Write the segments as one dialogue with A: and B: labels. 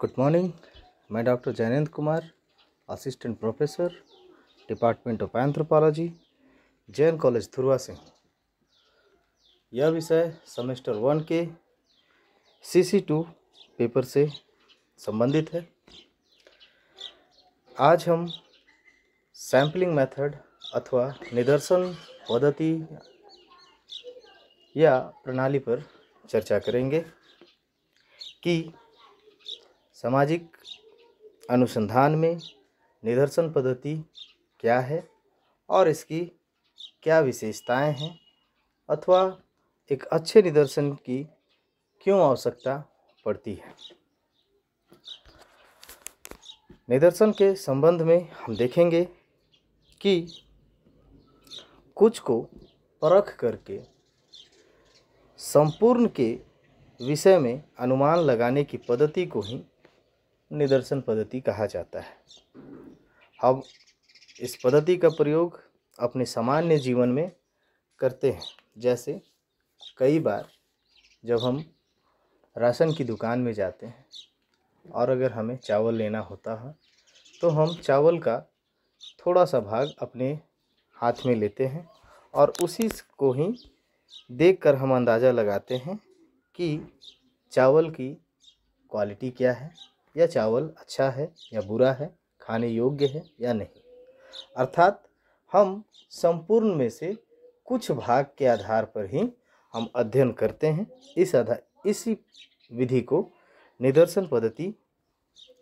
A: good morning मैं doctor Jainendra Kumar assistant professor department of anthropology Jain college Thurwa से हूँ यह विषय सेमेस्टर वन के सी सी टू पेपर से संबंधित है आज हम सैम्पलिंग मेथड अथवा निदर्शन पद्धति या प्रणाली पर चर्चा करेंगे कि सामाजिक अनुसंधान में निदर्शन पद्धति क्या है और इसकी क्या विशेषताएं हैं अथवा एक अच्छे निदर्शन की क्यों आवश्यकता पड़ती है निदर्शन के संबंध में हम देखेंगे कि कुछ को परख करके संपूर्ण के विषय में अनुमान लगाने की पद्धति को ही निदर्शन पद्धति कहा जाता है हम इस पद्धति का प्रयोग अपने सामान्य जीवन में करते हैं जैसे कई बार जब हम राशन की दुकान में जाते हैं और अगर हमें चावल लेना होता है तो हम चावल का थोड़ा सा भाग अपने हाथ में लेते हैं और उसी को ही देखकर हम अंदाज़ा लगाते हैं कि चावल की क्वालिटी क्या है यह चावल अच्छा है या बुरा है खाने योग्य है या नहीं अर्थात हम संपूर्ण में से कुछ भाग के आधार पर ही हम अध्ययन करते हैं इस आधार इसी विधि को निदर्शन पद्धति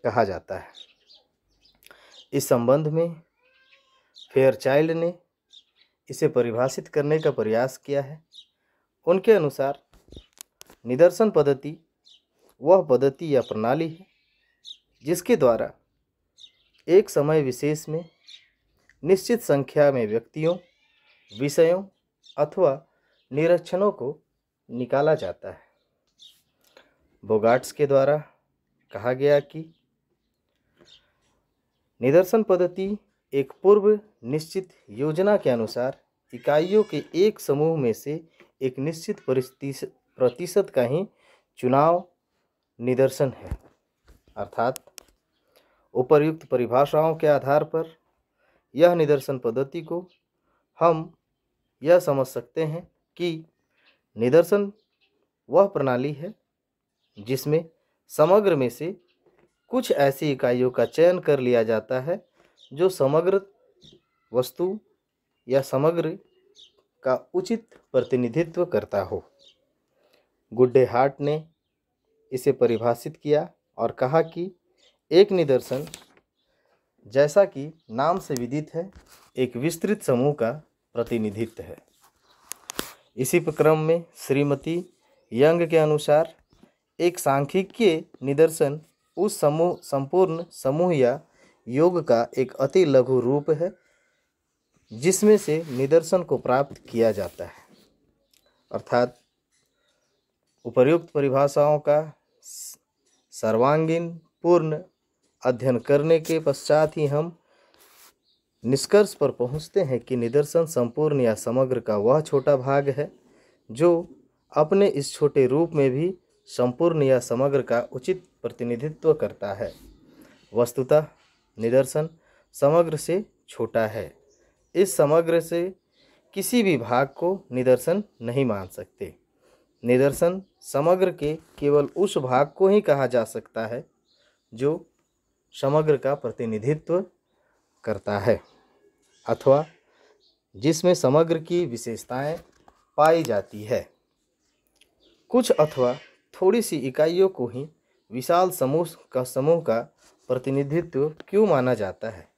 A: कहा जाता है इस संबंध में फेयर चाइल्ड ने इसे परिभाषित करने का प्रयास किया है उनके अनुसार निदर्शन पद्धति वह पद्धति या प्रणाली है जिसके द्वारा एक समय विशेष में निश्चित संख्या में व्यक्तियों विषयों अथवा निरीक्षणों को निकाला जाता है बोगाट्स के द्वारा कहा गया कि निदर्शन पद्धति एक पूर्व निश्चित योजना के अनुसार इकाइयों के एक समूह में से एक निश्चित प्रतिशत का ही चुनाव निदर्शन है अर्थात उपर्युक्त परिभाषाओं के आधार पर यह निदर्शन पद्धति को हम यह समझ सकते हैं कि निदर्शन वह प्रणाली है जिसमें समग्र में से कुछ ऐसी इकाइयों का चयन कर लिया जाता है जो समग्र वस्तु या समग्र का उचित प्रतिनिधित्व करता हो गुड्डे हार्ट ने इसे परिभाषित किया और कहा कि एक निदर्शन जैसा कि नाम से विदित है एक विस्तृत समूह का प्रतिनिधित्व है इसी प्रक्रम में श्रीमती यंग के अनुसार एक सांख्यिकीय निदर्शन उस समूह संपूर्ण समूह या योग का एक अति लघु रूप है जिसमें से निदर्शन को प्राप्त किया जाता है अर्थात उपर्युक्त परिभाषाओं का सर्वांगीण पूर्ण अध्ययन करने के पश्चात ही हम निष्कर्ष पर पहुंचते हैं कि निदर्शन संपूर्ण या समग्र का वह छोटा भाग है जो अपने इस छोटे रूप में भी संपूर्ण या समग्र का उचित प्रतिनिधित्व करता है वस्तुतः निदर्शन समग्र से छोटा है इस समग्र से किसी भी भाग को निदर्शन नहीं मान सकते निदर्शन समग्र के केवल उस भाग को ही कहा जा सकता है जो समग्र का प्रतिनिधित्व करता है अथवा जिसमें समग्र की विशेषताएं पाई जाती है कुछ अथवा थोड़ी सी इकाइयों को ही विशाल समूह का समूह का प्रतिनिधित्व क्यों माना जाता है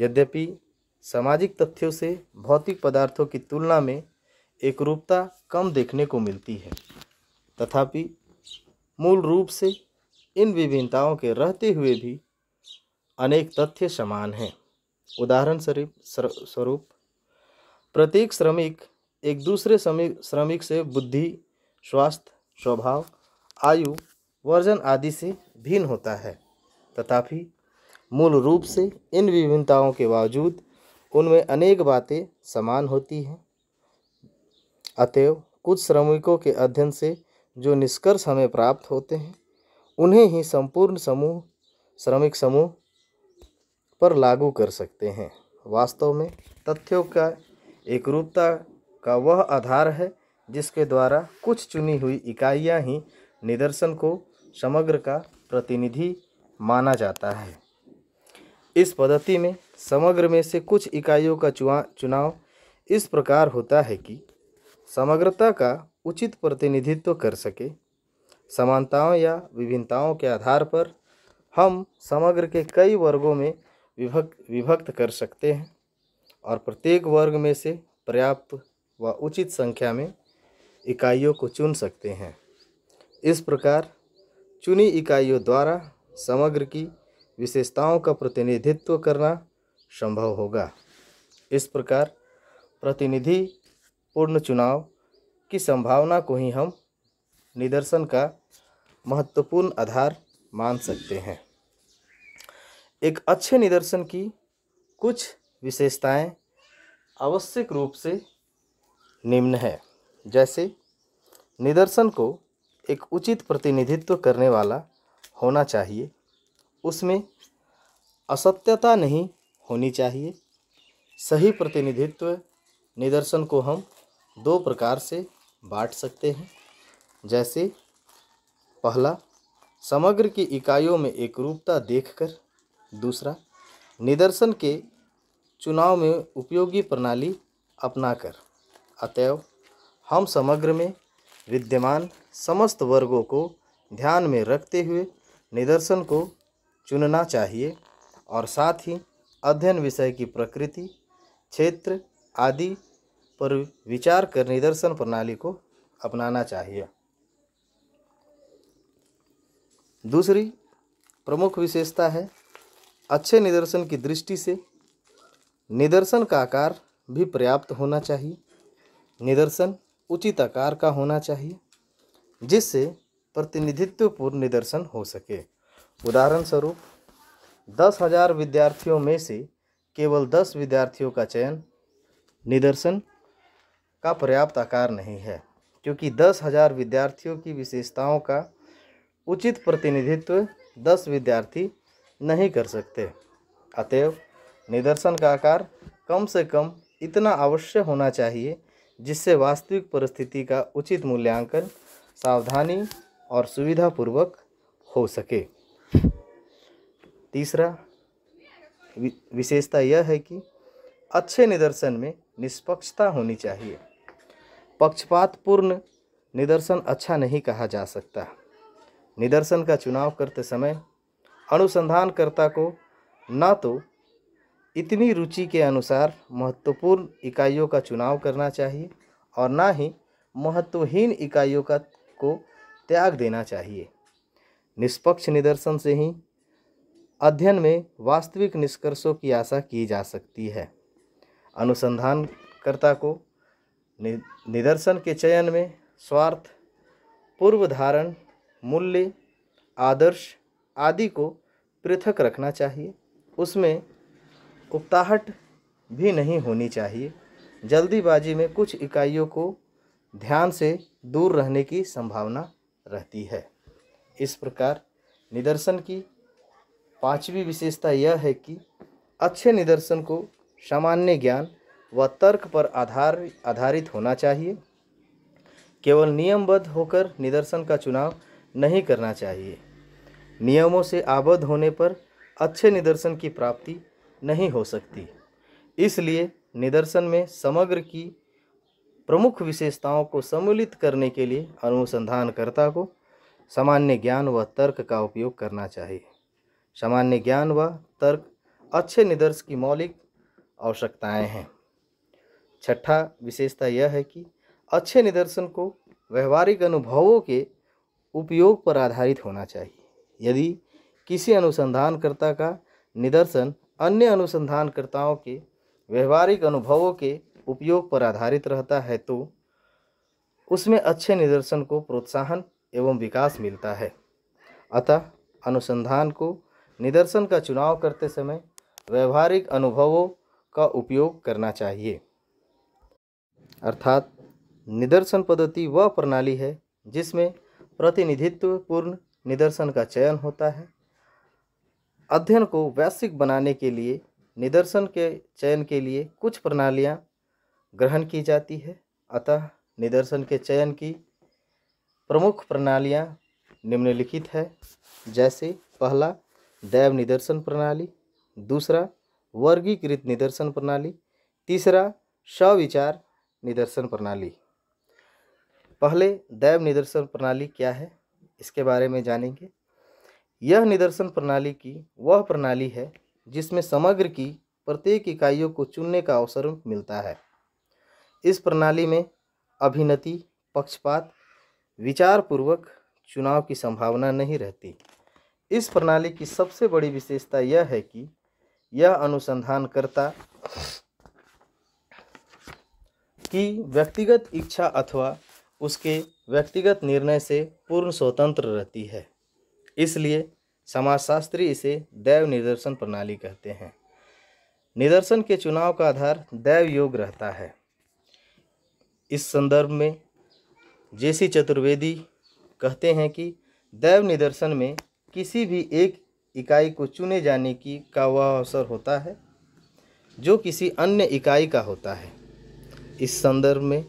A: यद्यपि सामाजिक तथ्यों से भौतिक पदार्थों की तुलना में एक रूपता कम देखने को मिलती है तथापि मूल रूप से इन विभिन्नताओं के रहते हुए भी अनेक तथ्य समान हैं उदाहरण स्वरूप स्वरूप प्रत्येक श्रमिक एक दूसरे श्रमिक से बुद्धि स्वास्थ्य स्वभाव आयु वर्जन आदि से भिन्न होता है तथापि मूल रूप से इन विभिन्नताओं के बावजूद उनमें अनेक बातें समान होती हैं अतएव कुछ श्रमिकों के अध्ययन से जो निष्कर्ष हमें प्राप्त होते हैं उन्हें ही संपूर्ण समूह श्रमिक समूह पर लागू कर सकते हैं वास्तव में तथ्यों का एक रूपता का वह आधार है जिसके द्वारा कुछ चुनी हुई इकाइयां ही निदर्शन को समग्र का प्रतिनिधि माना जाता है इस पद्धति में समग्र में से कुछ इकाइयों का चुनाव इस प्रकार होता है कि समग्रता का उचित प्रतिनिधित्व कर सके समानताओं या विभिन्नताओं के आधार पर हम समग्र के कई वर्गों में विभक्त विभक्त कर सकते हैं और प्रत्येक वर्ग में से पर्याप्त व उचित संख्या में इकाइयों को चुन सकते हैं इस प्रकार चुनी इकाइयों द्वारा समग्र की विशेषताओं का प्रतिनिधित्व करना संभव होगा इस प्रकार प्रतिनिधि पूर्ण चुनाव की संभावना को ही हम निदर्शन का महत्वपूर्ण आधार मान सकते हैं एक अच्छे निदर्शन की कुछ विशेषताएं आवश्यक रूप से निम्न है जैसे निदर्शन को एक उचित प्रतिनिधित्व करने वाला होना चाहिए उसमें असत्यता नहीं होनी चाहिए सही प्रतिनिधित्व निदर्शन को हम दो प्रकार से बांट सकते हैं जैसे पहला समग्र की इकाइयों में एकरूपता देखकर दूसरा निदर्शन के चुनाव में उपयोगी प्रणाली अपनाकर अतएव हम समग्र में विद्यमान समस्त वर्गों को ध्यान में रखते हुए निदर्शन को चुनना चाहिए और साथ ही अध्ययन विषय की प्रकृति क्षेत्र आदि पर विचार कर निदर्शन प्रणाली को अपनाना चाहिए दूसरी प्रमुख विशेषता है अच्छे निदर्शन की दृष्टि से निदर्शन का आकार भी पर्याप्त होना चाहिए निदर्शन उचित आकार का होना चाहिए जिससे प्रतिनिधित्वपूर्ण निदर्शन हो सके उदाहरण स्वरूप दस हजार विद्यार्थियों में से केवल दस विद्यार्थियों का चयन निदर्शन का पर्याप्त आकार नहीं है क्योंकि दस हजार विद्यार्थियों की विशेषताओं का उचित प्रतिनिधित्व दस विद्यार्थी नहीं कर सकते अतएव निदर्शन का आकार कम से कम इतना अवश्य होना चाहिए जिससे वास्तविक परिस्थिति का उचित मूल्यांकन सावधानी और सुविधापूर्वक हो सके तीसरा विशेषता यह है कि अच्छे निदर्शन में निष्पक्षता होनी चाहिए पक्षपातपूर्ण निदर्शन अच्छा नहीं कहा जा सकता निदर्शन का चुनाव करते समय अनुसंधानकर्ता को न तो इतनी रुचि के अनुसार महत्वपूर्ण इकाइयों का चुनाव करना चाहिए और ना ही महत्वहीन इकाइयों का को त्याग देना चाहिए निष्पक्ष निदर्शन से ही अध्ययन में वास्तविक निष्कर्षों की आशा की जा सकती है अनुसंधानकर्ता को निदर्शन के चयन में स्वार्थ पूर्व धारण मूल्य आदर्श आदि को पृथक रखना चाहिए उसमें उपताहट भी नहीं होनी चाहिए जल्दीबाजी में कुछ इकाइयों को ध्यान से दूर रहने की संभावना रहती है इस प्रकार निदर्शन की पांचवी विशेषता यह है कि अच्छे निदर्शन को सामान्य ज्ञान व तर्क पर आधार आधारित होना चाहिए केवल नियमबद्ध होकर निदर्शन का चुनाव नहीं करना चाहिए नियमों से आबद्ध होने पर अच्छे निदर्शन की प्राप्ति नहीं हो सकती इसलिए निदर्शन में समग्र की प्रमुख विशेषताओं को सम्मिलित करने के लिए अनुसंधानकर्ता को सामान्य ज्ञान व तर्क का उपयोग करना चाहिए सामान्य ज्ञान व तर्क अच्छे निदर्श की मौलिक आवश्यकताएं हैं छठा विशेषता यह है कि अच्छे निदर्शन को व्यवहारिक अनुभवों के उपयोग पर आधारित होना चाहिए यदि किसी अनुसंधानकर्ता का निदर्शन अन्य अनुसंधानकर्ताओं के व्यवहारिक अनुभवों के उपयोग पर आधारित रहता है तो उसमें अच्छे निदर्शन को प्रोत्साहन एवं विकास मिलता है अतः अनुसंधान को निदर्शन का चुनाव करते समय व्यवहारिक अनुभवों का उपयोग करना चाहिए अर्थात निदर्शन पद्धति वह प्रणाली है जिसमें प्रतिनिधित्वपूर्ण निदर्शन का चयन होता है अध्ययन को वैश्विक बनाने के लिए निदर्शन के चयन के लिए कुछ प्रणालियाँ ग्रहण की जाती है अतः निदर्शन के चयन की प्रमुख प्रणालियाँ निम्नलिखित है जैसे पहला दैव निदर्शन प्रणाली दूसरा वर्गीकृत निदर्शन प्रणाली तीसरा सविचार निदर्शन प्रणाली पहले दैव निदर्शन प्रणाली क्या है इसके बारे में जानेंगे यह निदर्शन प्रणाली की वह प्रणाली है जिसमें समग्र की प्रत्येक इकाइयों को चुनने का अवसर मिलता है इस प्रणाली में अभिनति पक्षपात विचारपूर्वक चुनाव की संभावना नहीं रहती इस प्रणाली की सबसे बड़ी विशेषता यह है कि यह अनुसंधानकर्ता की व्यक्तिगत इच्छा अथवा उसके व्यक्तिगत निर्णय से पूर्ण स्वतंत्र रहती है इसलिए समाजशास्त्री इसे दैव निदर्शन प्रणाली कहते हैं निदर्शन के चुनाव का आधार दैव योग रहता है इस संदर्भ में जेसी चतुर्वेदी कहते हैं कि दैव निदर्शन में किसी भी एक इकाई को चुने जाने की का वह अवसर होता है जो किसी अन्य इकाई का होता है इस संदर्भ में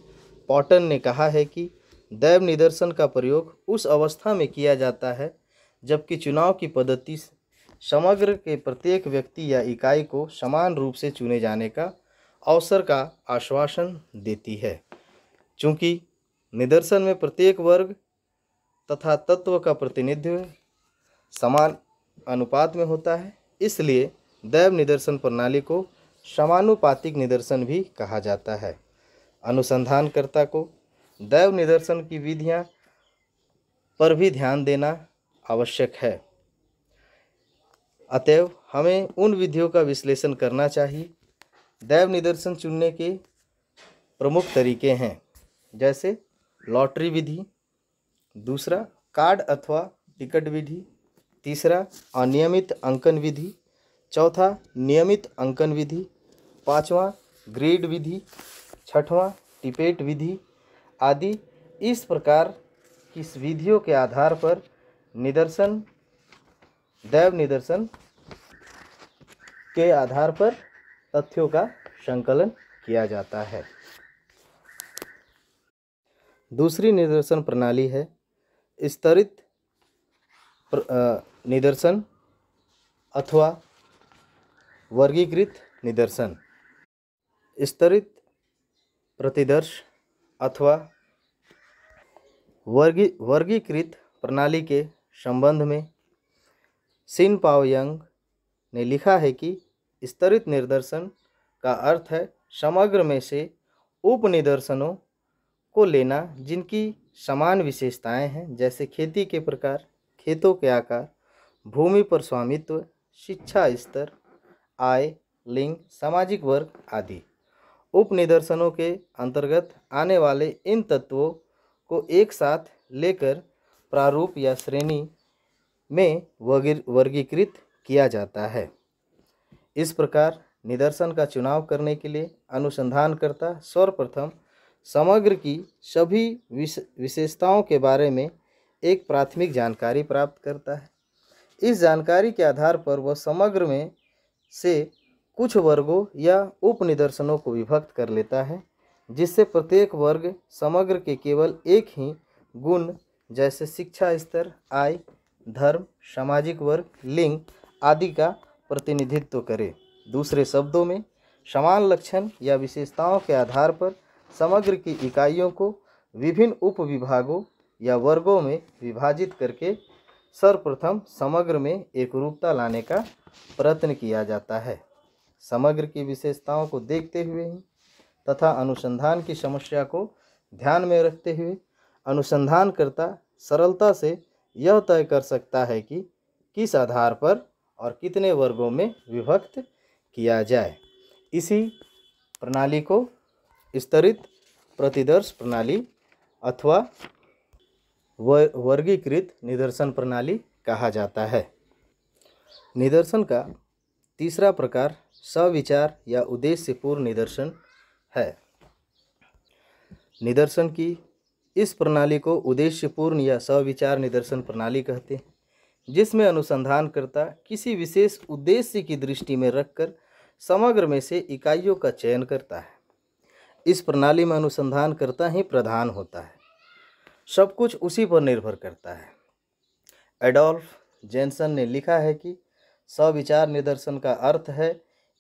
A: पॉटन ने कहा है कि दैव निदर्शन का प्रयोग उस अवस्था में किया जाता है जबकि चुनाव की पद्धति समग्र के प्रत्येक व्यक्ति या इकाई को समान रूप से चुने जाने का अवसर का आश्वासन देती है चूँकि निदर्शन में प्रत्येक वर्ग तथा तत्व का प्रतिनिधित्व समान अनुपात में होता है इसलिए दैव निदर्शन प्रणाली को समानुपातिक निदर्शन भी कहा जाता है अनुसंधानकर्ता को दैव निदर्शन की विधियां पर भी ध्यान देना आवश्यक है अतएव हमें उन विधियों का विश्लेषण करना चाहिए दैव निदर्शन चुनने के प्रमुख तरीके हैं जैसे लॉटरी विधि दूसरा कार्ड अथवा टिकट विधि तीसरा अनियमित अंकन विधि चौथा नियमित अंकन विधि पांचवा ग्रेड विधि छठवां टिपेट विधि आदि इस प्रकार किस विधियों के आधार पर निदर्शन दैव निदर्शन के आधार पर तथ्यों का संकलन किया जाता है दूसरी निदर्शन प्रणाली है स्तरित निदर्शन अथवा वर्गीकृत निदर्शन स्तरित प्रतिदर्श अथवा वर्गी वर्गीकृत प्रणाली के संबंध में सिन पावयंग ने लिखा है कि स्तरित निर्दर्शन का अर्थ है समग्र में से उप निदर्शनों को लेना जिनकी समान विशेषताएं हैं जैसे खेती के प्रकार खेतों के आकार भूमि पर स्वामित्व शिक्षा स्तर आय लिंग सामाजिक वर्ग आदि उपनिदर्शनों के अंतर्गत आने वाले इन तत्वों को एक साथ लेकर प्रारूप या श्रेणी में वर्गीकृत किया जाता है इस प्रकार निदर्शन का चुनाव करने के लिए अनुसंधानकर्ता सर्वप्रथम समग्र की सभी विशेषताओं के बारे में एक प्राथमिक जानकारी प्राप्त करता है इस जानकारी के आधार पर वह समग्र में से कुछ वर्गों या उपनिदर्शनों को विभक्त कर लेता है जिससे प्रत्येक वर्ग समग्र के केवल एक ही गुण जैसे शिक्षा स्तर आय धर्म सामाजिक वर्ग लिंग आदि का प्रतिनिधित्व करे दूसरे शब्दों में समान लक्षण या विशेषताओं के आधार पर समग्र की इकाइयों को विभिन्न उप विभागों या वर्गों में विभाजित करके सर्वप्रथम समग्र में एकरूपता लाने का प्रयत्न किया जाता है समग्र की विशेषताओं को देखते हुए ही तथा अनुसंधान की समस्या को ध्यान में रखते हुए अनुसंधानकर्ता सरलता से यह तय कर सकता है कि किस आधार पर और कितने वर्गों में विभक्त किया जाए इसी प्रणाली को स्तरित प्रतिदर्श प्रणाली अथवा वर्गीकृत निदर्शन प्रणाली कहा जाता है निदर्शन का तीसरा प्रकार सविचार या उद्देश्यपूर्ण निदर्शन है निदर्शन की इस प्रणाली को उद्देश्यपूर्ण या सविचार निदर्शन प्रणाली कहते हैं जिसमें अनुसंधानकर्ता किसी विशेष उद्देश्य की दृष्टि में रखकर समग्र में से इकाइयों का चयन करता है इस प्रणाली में अनुसंधानकर्ता ही प्रधान होता है सब कुछ उसी पर निर्भर करता है एडोल्फ जेनसन ने लिखा है कि सविचार निदर्शन का अर्थ है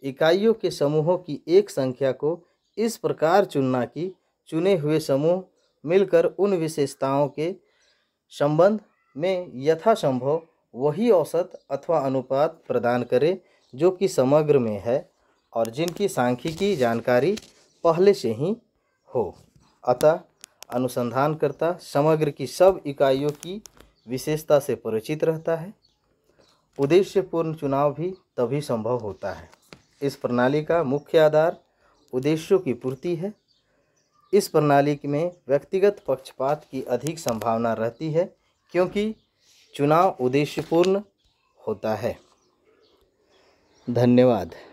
A: इकाइयों के समूहों की एक संख्या को इस प्रकार चुनना कि चुने हुए समूह मिलकर उन विशेषताओं के संबंध में यथासंभव वही औसत अथवा अनुपात प्रदान करें जो कि समग्र में है और जिनकी सांख्यिकी जानकारी पहले से ही हो अतः अनुसंधानकर्ता समग्र की सब इकाइयों की विशेषता से परिचित रहता है उद्देश्यपूर्ण चुनाव भी तभी संभव होता है इस प्रणाली का मुख्य आधार उद्देश्यों की पूर्ति है इस प्रणाली में व्यक्तिगत पक्षपात की अधिक संभावना रहती है क्योंकि चुनाव उद्देश्यपूर्ण होता है धन्यवाद